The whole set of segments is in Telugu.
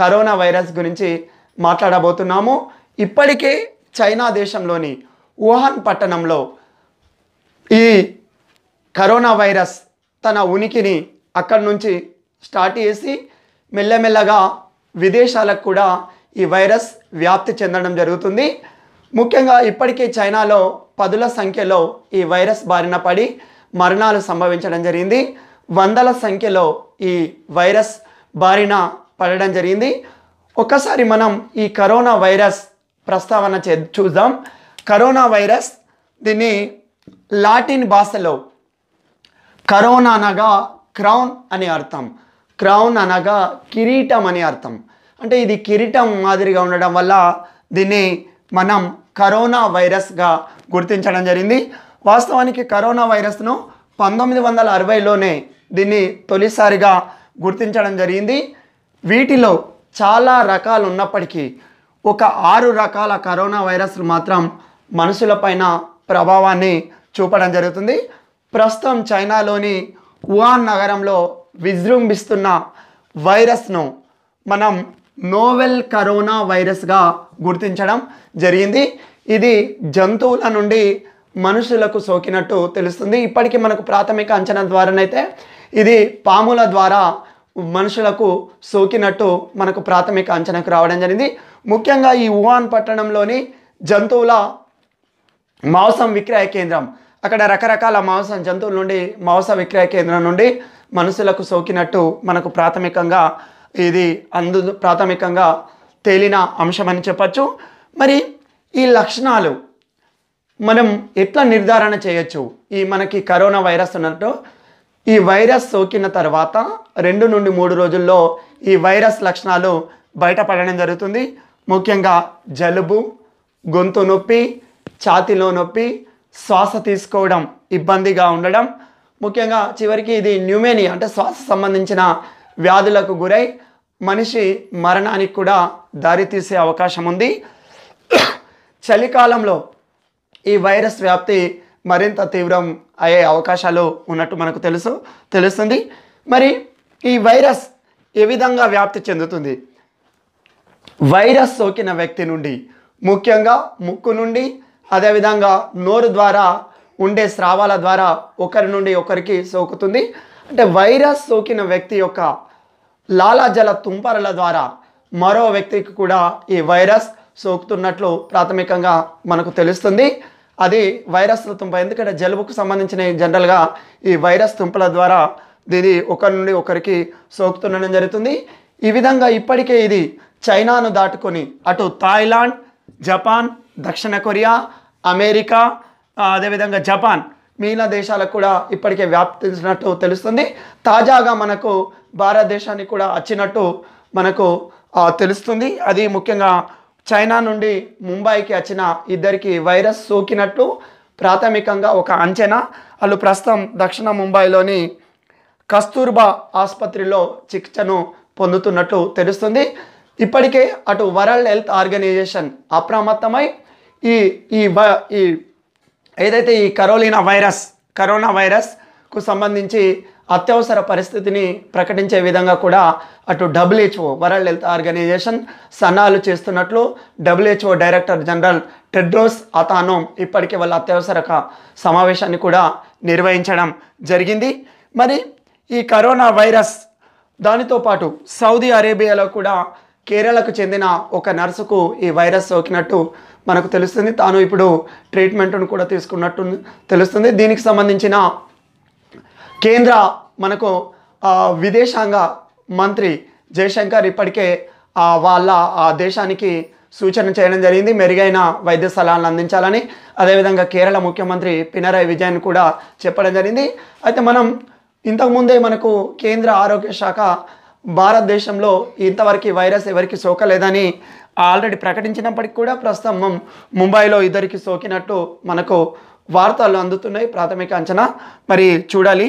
కరోనా వైరస్ గురించి మాట్లాడబోతున్నాము ఇప్పటికే చైనా దేశంలోని వుహాన్ పట్టణంలో ఈ కరోనా వైరస్ తన ఉనికిని అక్కడి నుంచి స్టార్ట్ చేసి మెల్లమెల్లగా విదేశాలకు కూడా ఈ వైరస్ వ్యాప్తి చెందడం జరుగుతుంది ముఖ్యంగా ఇప్పటికే చైనాలో పదుల సంఖ్యలో ఈ వైరస్ బారిన పడి మరణాలు సంభవించడం జరిగింది వందల సంఖ్యలో ఈ వైరస్ బారిన పడడం జరిగింది ఒకసారి మనం ఈ కరోనా వైరస్ ప్రస్తావన చే చూద్దాం కరోనా వైరస్ దీన్ని లాటిన్ భాషలో కరోనా అనగా క్రౌన్ అని అర్థం క్రౌన్ అనగా కిరీటం అని అర్థం అంటే ఇది కిరీటం మాదిరిగా ఉండడం వల్ల దీన్ని మనం కరోనా వైరస్గా గుర్తించడం జరిగింది వాస్తవానికి కరోనా వైరస్ను పంతొమ్మిది వందల అరవైలోనే దీన్ని తొలిసారిగా గుర్తించడం జరిగింది వీటిలో చాలా రకాలు ఉన్నప్పటికీ ఒక ఆరు రకాల కరోనా వైరస్లు మాత్రం మనుషులపైన ప్రభావాన్ని చూపడం జరుగుతుంది ప్రస్తుతం చైనాలోని వుహాన్ నగరంలో విజృంభిస్తున్న వైరస్ను మనం నోవెల్ కరోనా వైరస్గా గుర్తించడం జరిగింది ఇది జంతువుల నుండి మనుషులకు సోకినట్టు తెలుస్తుంది ఇప్పటికీ మనకు ప్రాథమిక అంచనా ద్వారానైతే ఇది పాముల ద్వారా మనుషులకు సోకినట్టు మనకు ప్రాథమిక అంచనాకు రావడం జరిగింది ముఖ్యంగా ఈ వుహాన్ పట్టణంలోని జంతువుల మాంసం విక్రయ కేంద్రం అక్కడ రకరకాల మాంసం జంతువుల నుండి మాంస విక్రయ కేంద్రం నుండి మనుషులకు సోకినట్టు మనకు ప్రాథమికంగా ఇది అందు ప్రాథమికంగా తేలిన అంశం అని చెప్పచ్చు మరి ఈ లక్షణాలు మనం ఎట్లా నిర్ధారణ చేయొచ్చు ఈ మనకి కరోనా వైరస్ ఉన్నట్టు ఈ వైరస్ సోకిన తర్వాత రెండు నుండి మూడు రోజుల్లో ఈ వైరస్ లక్షణాలు బయటపడడం జరుగుతుంది ముఖ్యంగా జలుబు గొంతు నొప్పి ఛాతిలో నొప్పి శ్వాస తీసుకోవడం ఇబ్బందిగా ఉండడం ముఖ్యంగా చివరికి ఇది న్యూమేనియా అంటే శ్వాస సంబంధించిన వ్యాధులకు గురై మనిషి మరణానికి కూడా దారితీసే అవకాశం ఉంది చలికాలంలో ఈ వైరస్ వ్యాప్తి మరింత తీవ్రం అయ్యే అవకాశాలు ఉన్నట్టు మనకు తెలుసు తెలుస్తుంది మరి ఈ వైరస్ ఏ విధంగా వ్యాప్తి చెందుతుంది వైరస్ సోకిన వ్యక్తి నుండి ముఖ్యంగా ముక్కు నుండి అదేవిధంగా నోరు ద్వారా ఉండే స్రావాల ద్వారా ఒకరి నుండి ఒకరికి సోకుతుంది అంటే వైరస్ సోకిన వ్యక్తి యొక్క లాలాజల తుంపరల ద్వారా మరో వ్యక్తికి కూడా ఈ వైరస్ సోకుతున్నట్లు ప్రాథమికంగా మనకు తెలుస్తుంది అది వైరస్ తుంప ఎందుకంటే జలుబుకు సంబంధించిన జనరల్గా ఈ వైరస్ తుంపల ద్వారా దీని ఒకరి నుండి ఒకరికి సోకుతుండడం జరుగుతుంది ఈ విధంగా ఇప్పటికే ఇది చైనాను దాటుకొని అటు థాయిలాండ్ జపాన్ దక్షిణ కొరియా అమెరికా అదేవిధంగా జపాన్ మిగిలిన దేశాలకు కూడా ఇప్పటికే వ్యాప్తించినట్టు తెలుస్తుంది తాజాగా మనకు భారతదేశానికి కూడా వచ్చినట్టు మనకు తెలుస్తుంది అది ముఖ్యంగా చైనా నుండి ముంబైకి వచ్చిన ఇద్దరికి వైరస్ సోకినట్టు ప్రాథమికంగా ఒక అంచనా వాళ్ళు ప్రస్తుతం దక్షిణ ముంబైలోని కస్తూర్బా ఆసుపత్రిలో చికిత్సను పొందుతున్నట్లు తెలుస్తుంది ఇప్పటికే అటు వరల్డ్ హెల్త్ ఆర్గనైజేషన్ అప్రమత్తమై ఈ ఈ ఈ ఏదైతే ఈ కరోలినా వైరస్ కరోనా వైరస్కు సంబంధించి అత్యవసర పరిస్థితిని ప్రకటించే విధంగా కూడా అటు డబ్ల్యూహెచ్ఓ వరల్డ్ హెల్త్ ఆర్గనైజేషన్ సన్నాలు చేస్తున్నట్లు WHO director general Tedros Adhanom ఇప్పటికే వాళ్ళ అత్యవసర సమావేశాన్ని కూడా నిర్వహించడం జరిగింది మరి ఈ కరోనా వైరస్ దానితో పాటు సౌదీ అరేబియాలో కూడా కేరళకు చెందిన ఒక నర్సుకు ఈ వైరస్ సోకినట్టు మనకు తెలుస్తుంది తాను ఇప్పుడు ట్రీట్మెంట్ను కూడా తీసుకున్నట్టు తెలుస్తుంది దీనికి సంబంధించిన కేంద్ర మనకు విదేశాంగ మంత్రి జయశంకర్ ఇప్పటికే వాళ్ళ ఆ దేశానికి సూచన చేయడం జరిగింది మెరుగైన వైద్య స్థలాలను అందించాలని అదేవిధంగా కేరళ ముఖ్యమంత్రి పినరాయి విజయన్ కూడా చెప్పడం జరిగింది అయితే మనం ఇంతకుముందే మనకు కేంద్ర ఆరోగ్య శాఖ భారతదేశంలో ఇంతవరకు వైరస్ ఎవరికి సోకలేదని ఆల్రెడీ ప్రకటించినప్పటికీ కూడా ప్రస్తుతం ముంబైలో ఇద్దరికి సోకినట్టు మనకు వార్తలు అందుతున్నాయి ప్రాథమిక అంచనా మరి చూడాలి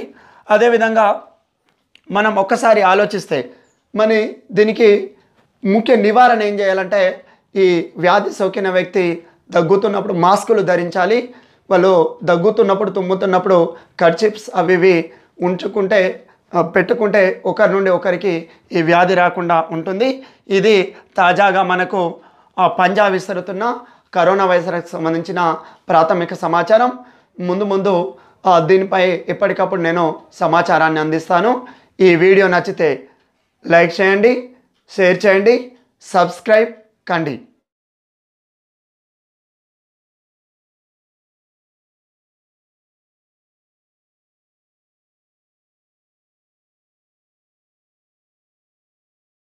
అదేవిధంగా మనం ఒక్కసారి ఆలోచిస్తే మరి దీనికి ముఖ్య నివారణ ఏం చేయాలంటే ఈ వ్యాధి సోకిన వ్యక్తి దగ్గుతున్నప్పుడు మాస్కులు ధరించాలి వాళ్ళు దగ్గుతున్నప్పుడు తుమ్ముతున్నప్పుడు కర్చిప్స్ అవి ఇవి ఉంచుకుంటే పెట్టుకుంటే ఒకరి నుండి ఒకరికి ఈ వ్యాధి రాకుండా ఉంటుంది ఇది తాజాగా మనకు పంజా విస్తరుతున్న కరోనా వైరస్కి సంబంధించిన ప్రాథమిక సమాచారం ముందు ముందు దీనిపై ఎప్పటికప్పుడు నేను సమాచారాన్ని అందిస్తాను ఈ వీడియో నచ్చితే లైక్ చేయండి షేర్ చేయండి సబ్స్క్రైబ్ కండి